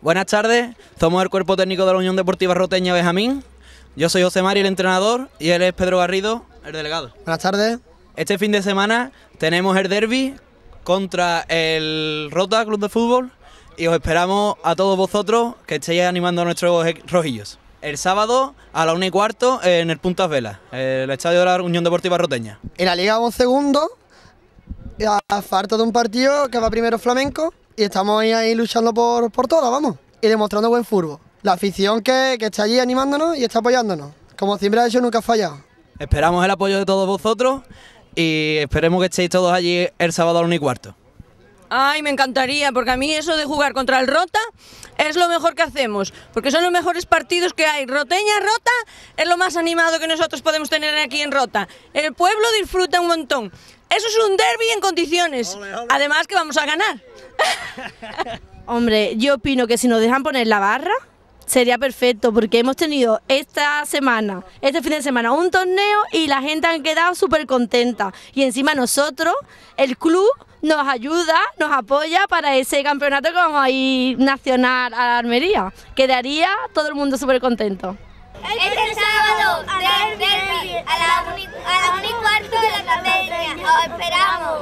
Buenas tardes, somos el cuerpo técnico de la Unión Deportiva Roteña Benjamín. Yo soy José Mari, el entrenador, y él es Pedro Garrido, el delegado. Buenas tardes. Este fin de semana tenemos el derby contra el Rota Club de Fútbol y os esperamos a todos vosotros que estéis animando a nuestros rojillos. El sábado a la una y cuarto en el Puntas Vela, el estadio de la Unión Deportiva Roteña. En la Liga vamos segundo, a falta de un partido que va primero Flamenco y estamos ahí, luchando por, todas, vamos, y demostrando buen furbo La afición que, está allí animándonos y está apoyándonos, como siempre ha hecho, nunca ha fallado. Esperamos el apoyo de todos vosotros y esperemos que estéis todos allí el sábado a la y cuarto. Ay, me encantaría, porque a mí eso de jugar contra el Rota es lo mejor que hacemos, porque son los mejores partidos que hay. Roteña Rota es lo más animado que nosotros podemos tener aquí en Rota. El pueblo disfruta un montón. Eso es un derby en condiciones. Además que vamos a ganar. Hombre, yo opino que si nos dejan poner la barra, sería perfecto porque hemos tenido esta semana, este fin de semana, un torneo y la gente han quedado súper contenta. Y encima nosotros, el club, nos ayuda, nos apoya para ese campeonato que vamos a ir nacional a la armería. Quedaría todo el mundo súper contento. Este sábado, a las 1 y cuarto de la tarde, os esperamos.